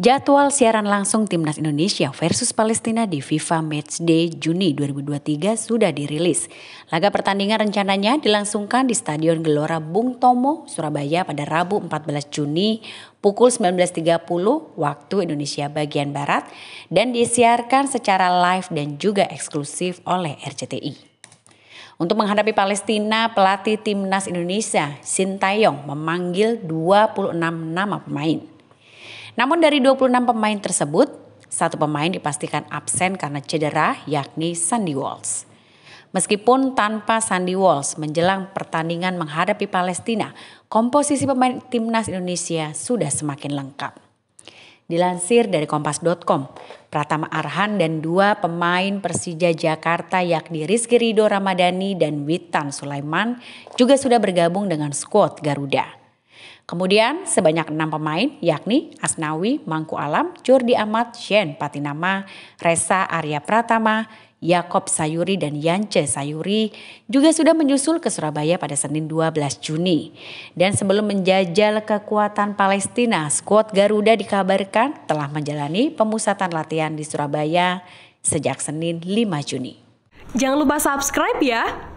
Jadwal siaran langsung Timnas Indonesia versus Palestina di FIFA Matchday Juni 2023 sudah dirilis. Laga pertandingan rencananya dilangsungkan di Stadion Gelora Bung Tomo, Surabaya pada Rabu 14 Juni pukul 19.30 waktu Indonesia bagian Barat dan disiarkan secara live dan juga eksklusif oleh RCTI. Untuk menghadapi Palestina, pelatih timnas Indonesia Sintayong memanggil 26 nama pemain. Namun dari 26 pemain tersebut, satu pemain dipastikan absen karena cedera yakni Sandy Walls. Meskipun tanpa Sandy Walls menjelang pertandingan menghadapi Palestina, komposisi pemain timnas Indonesia sudah semakin lengkap. Dilansir dari kompas.com, Pratama Arhan dan dua pemain Persija Jakarta yakni Rizky Rido Ramadhani dan Witan Sulaiman juga sudah bergabung dengan skuad Garuda. Kemudian sebanyak enam pemain yakni Asnawi, Mangku Alam, Jordi Ahmad, Shen Patinama, Resa Arya Pratama, Yakob Sayuri dan Yance Sayuri juga sudah menyusul ke Surabaya pada Senin 12 Juni. Dan sebelum menjajal kekuatan Palestina, skuad Garuda dikabarkan telah menjalani pemusatan latihan di Surabaya sejak Senin 5 Juni. Jangan lupa subscribe ya.